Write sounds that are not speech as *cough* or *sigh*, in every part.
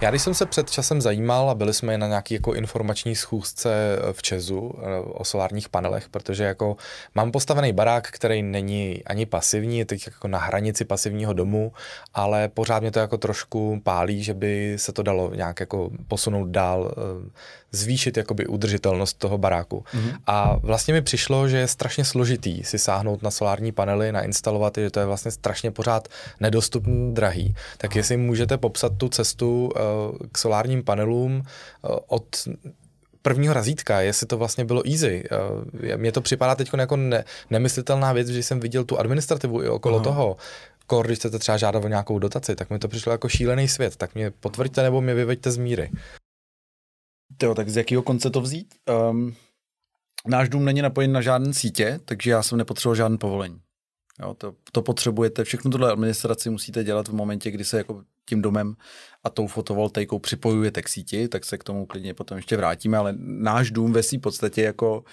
Já když jsem se před časem zajímal a byli jsme na nějaký jako informační schůzce eh, v Čezu eh, o solárních panelech, protože jako mám postavený barák, který není ani pasivní, je teď jako na hranici pasivního domu, ale pořád mě to jako trošku pálí, že by se to dalo nějak jako posunout dál, eh, zvýšit jakoby udržitelnost toho baráku. Mm-hmm. A vlastně mi přišlo, že je strašně složitý si sáhnout na solární panely, nainstalovat je, že to je vlastně strašně pořád nedostupný, drahý. Tak jestli můžete popsat tu cestu, Eh, k solárním panelům eh, od prvního razítka, jestli to vlastně bylo easy. Eh, mně to připadá teď jako ne, nemyslitelná věc, že jsem viděl tu administrativu i okolo Aha. toho. Kor, když chcete třeba žádat o nějakou dotaci, tak mi to přišlo jako šílený svět. Tak mě potvrďte nebo mě vyveďte z míry. Jo, tak z jakého konce to vzít? Um, náš dům není napojen na žádné sítě, takže já jsem nepotřeboval žádné povolení. Jo, to, to potřebujete, všechno tohle administraci musíte dělat v momentě, kdy se jako tím domem a tou fotovoltaikou připojujete k síti, tak se k tomu klidně potom ještě vrátíme, ale náš dům ve v podstatě jako uh,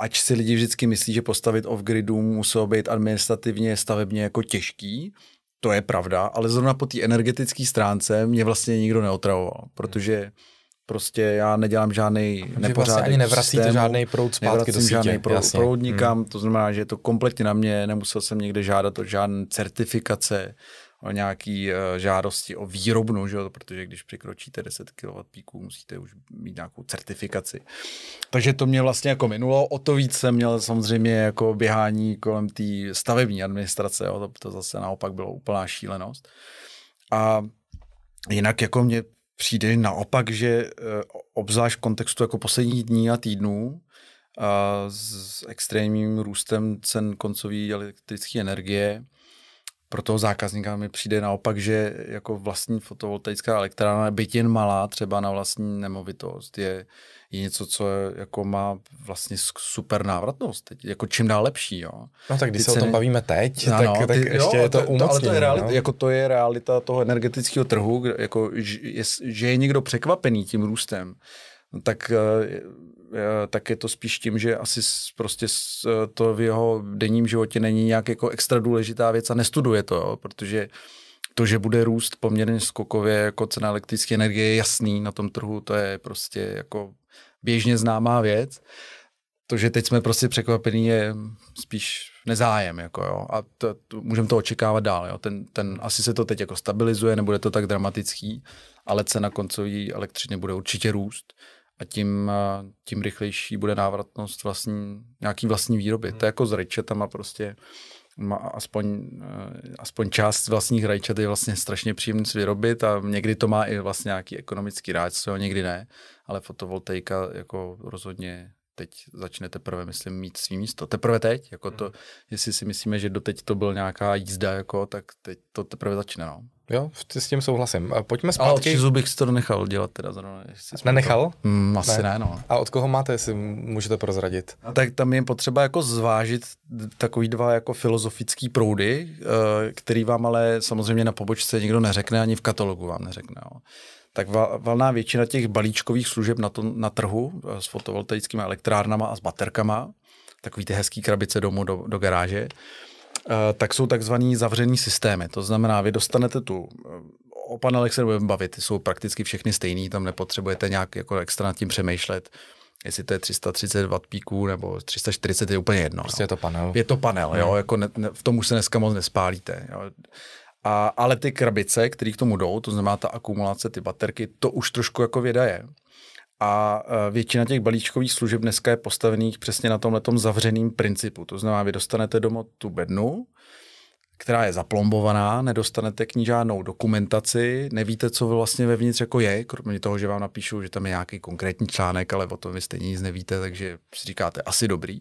ač si lidi vždycky myslí, že postavit off-grid dům muselo být administrativně, stavebně jako těžký, to je pravda, ale zrovna po té energetické stránce mě vlastně nikdo neotravoval, protože Prostě já nedělám žádný nepořádek vlastně ani nevracíte systému, žádný proud zpátky do sítě. žádný proud, proud nikam, hmm. to znamená, že je to kompletně na mě, nemusel jsem někde žádat o žádné certifikace, o nějaký uh, žádosti o výrobnu, že jo? protože když překročíte 10 kW píků, musíte už mít nějakou certifikaci. Takže to mě vlastně jako minulo, o to víc jsem měl samozřejmě jako běhání kolem té stavební administrace, jo? To, to zase naopak bylo úplná šílenost. A jinak jako mě Přijde naopak, že eh, obzvlášť v kontextu jako posledních dní a týdnů a eh, s extrémním růstem cen koncové elektrické energie, pro toho zákazníka mi přijde naopak, že jako vlastní fotovoltaická elektrárna, byť jen malá, třeba na vlastní nemovitost, je, je něco, co je, jako má vlastně super návratnost, teď, jako čím dál lepší. Jo. No tak když ty se ceny... o tom bavíme teď, No, tak, no, ty, ještě jo, je to, to umocnění. Ale to je, realita, no? jako to je realita toho energetického trhu, jako, že je, že je někdo překvapený tím růstem, No tak eh, tak je to spíš tím, že asi prostě eh, to v jeho denním životě není nějak jako extra důležitá věc a nestuduje to, jo, protože to, že bude růst poměrně skokově jako cena elektrické energie je jasný na tom trhu, to je prostě jako běžně známá věc. To, že teď jsme prostě překvapení, je spíš nezájem. Jako jo. A to, to, můžeme to očekávat dál. Jo. Ten, ten, asi se to teď jako stabilizuje, nebude to tak dramatický, ale cena koncový elektřiny bude určitě růst a tím, tím rychlejší bude návratnost vlastní, nějaký vlastní výroby. Hmm. To je jako s rajčetama prostě má aspoň, eh, aspoň část vlastních rajčat je vlastně strašně příjemný si vyrobit a někdy to má i vlastně nějaký ekonomický rád, někdy ne, ale fotovoltaika jako rozhodně teď začne teprve, myslím, mít svý místo. Teprve teď, jako to, mhm. jestli si myslíme, že doteď to byl nějaká jízda, jako, tak teď to teprve začne, no. Jo, s tím souhlasím. Pojďme zpátky. Ale od bych si to nechal dělat teda zrovna. Nenechal? Mm, asi ne. ne, no. A od koho máte, jestli můžete prozradit? A tak tam je potřeba jako zvážit takový dva jako filozofický proudy, eh, který vám ale samozřejmě na pobočce nikdo neřekne, ani v katalogu vám neřekne. Jo tak valná většina těch balíčkových služeb na, to, na trhu eh, s fotovoltaickými elektrárnama a s baterkama, takový ty hezký krabice domů do, do garáže, eh, tak jsou takzvaný zavřený systémy. To znamená, vy dostanete tu eh, o panelech se budeme bavit, jsou prakticky všechny stejný, tam nepotřebujete nějak jako extra nad tím přemýšlet, jestli to je 330 W píků nebo 340 je úplně jedno. Prostě no. je to panel. Je to panel, jo, hmm. jako ne, ne, v tom už se dneska moc nespálíte. Jo. A, ale ty krabice, které k tomu jdou, to znamená ta akumulace, ty baterky, to už trošku jako věda je. A e, většina těch balíčkových služeb dneska je postavených přesně na tomhle zavřeným principu. To znamená, vy dostanete domů tu bednu, která je zaplombovaná, nedostanete k ní žádnou dokumentaci, nevíte, co vlastně vevnitř jako je, kromě toho, že vám napíšu, že tam je nějaký konkrétní článek, ale o tom vy stejně nic nevíte, takže si říkáte asi dobrý.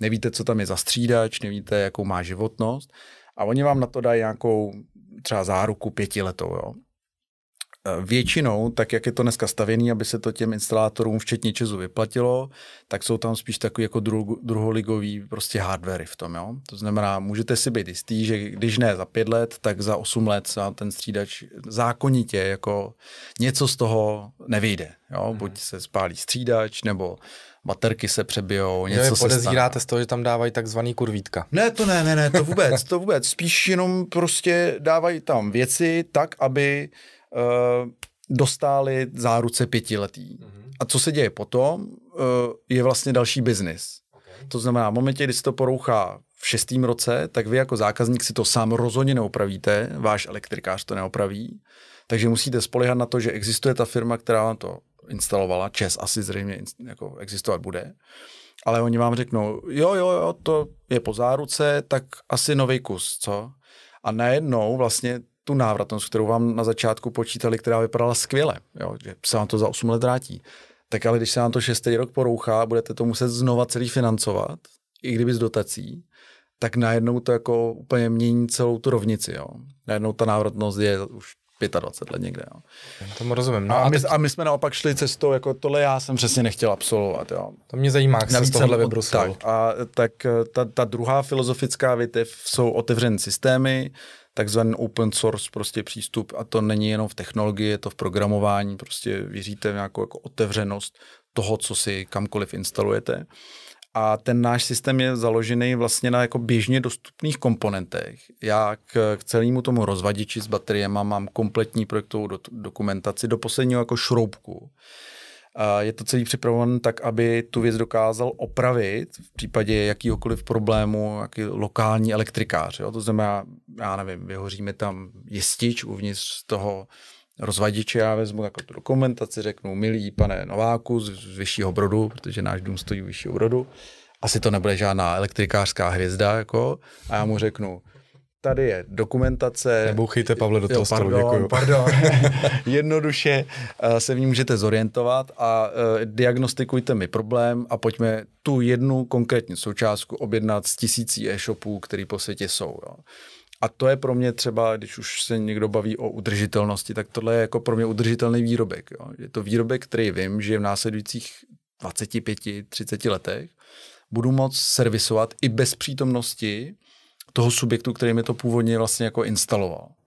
Nevíte, co tam je za střídač, nevíte, jakou má životnost. A oni vám na to dají nějakou třeba záruku pětiletou, jo. Eh, většinou, tak jak je to dneska stavěný, aby se to těm instalátorům, včetně Česu, vyplatilo, tak jsou tam spíš takový jako dru- druholigový prostě hardwary v tom. Jo? To znamená, můžete si být jistý, že když ne za pět let, tak za osm let se ten střídač zákonitě jako něco z toho nevyjde. Jo? Hmm. Buď se spálí střídač, nebo baterky se přebijou, něco se podezíráte z toho, že tam dávají takzvaný kurvítka. Ne, to ne, ne, ne, to vůbec, to vůbec. Spíš jenom prostě dávají tam věci tak, aby Eh, dostali záruce pětiletý. Mm-hmm. A co se děje potom, eh, je vlastně další biznis. Okay. To znamená, v momentě, kdy se to porouchá v šestém roce, tak vy jako zákazník si to sám rozhodně neopravíte, váš elektrikář to neopraví, takže musíte spolehat na to, že existuje ta firma, která vám to instalovala, ČES asi zřejmě jako existovat bude, ale oni vám řeknou, jo, jo, jo, to je po záruce, tak asi nový kus, co? A najednou vlastně tu návratnost, kterou vám na začátku počítali, která vypadala skvěle, jo, že se vám to za 8 let vrátí. Tak ale když se vám to šestý rok porouchá, budete to muset znova celý financovat, i kdyby z dotací, tak najednou to jako úplně mění celou tu rovnici. Jo. Najednou ta návratnost je už 25 let někde. Jo. Tomu rozumím. No a, a, my, teď... a my jsme naopak šli cestou, jako tohle já jsem přesně nechtěl absolvovat. Jo. To mě zajímá, jak jsem tohle Bruselu. Tak, a tak eh, ta, ta druhá filozofická větev jsou otevřené systémy, takzvaný open source prostě přístup a to není jenom v technologii, je to v programování, prostě věříte v nějakou jako otevřenost toho, co si kamkoliv instalujete. A ten náš systém je založený vlastně na jako běžně dostupných komponentech. Já k, k celému tomu rozvadiči s bateriemi mám kompletní projektovou do, dokumentaci do posledního jako šroubku. Je to celý připraven tak, aby tu věc dokázal opravit v případě jakýhokoliv problému jaký lokální elektrikář. Jo? To znamená, já nevím, vyhoříme tam jistič uvnitř toho rozvadiče, já vezmu takovou tu dokumentaci, řeknu, milý pane Nováku z, z vyššího brodu, protože náš dům stojí u vyššího brodu, asi to nebude žádná elektrikářská hvězda, jako, a já mu řeknu, tady je dokumentace. Nebouchejte Pavle do toho stolu, děkuju. Pardon, *laughs* *laughs* Jednoduše eh, se v ní můžete zorientovat a eh, diagnostikujte mi problém a pojďme tu jednu konkrétní součástku objednat z tisící e-shopů, který po světě jsou. Jo. A to je pro mě třeba, když už se někdo baví o udržitelnosti, tak tohle je jako pro mě udržitelný výrobek. Jo. Je to výrobek, který vím, že v následujících 25, 30 letech budu moct servisovat i bez přítomnosti toho subjektu, který mi to původně vlastně jako instaloval.